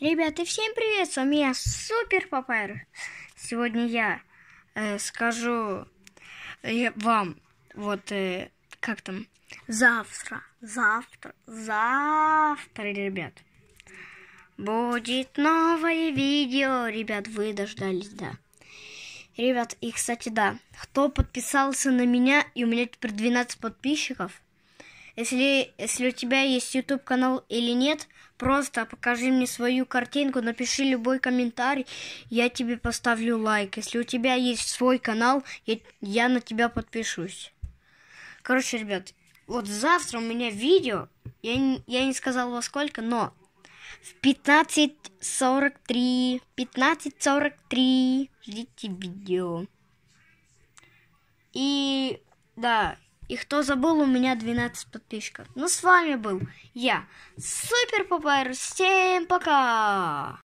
Ребята, всем привет! С вами я, Супер Папайр. Сегодня я э, скажу э, вам, вот, э, как там, завтра, завтра, завтра, ребят. Будет новое видео, ребят, вы дождались, да. Ребят, и, кстати, да, кто подписался на меня, и у меня теперь 12 подписчиков – если, если у тебя есть YouTube-канал или нет, просто покажи мне свою картинку, напиши любой комментарий, я тебе поставлю лайк. Если у тебя есть свой канал, я, я на тебя подпишусь. Короче, ребят, вот завтра у меня видео, я, я не сказал во сколько, но в 15.43, 15.43, ждите видео. И да, и кто забыл, у меня 12 подписчиков. Ну, с вами был я, Супер Папайр. Всем пока!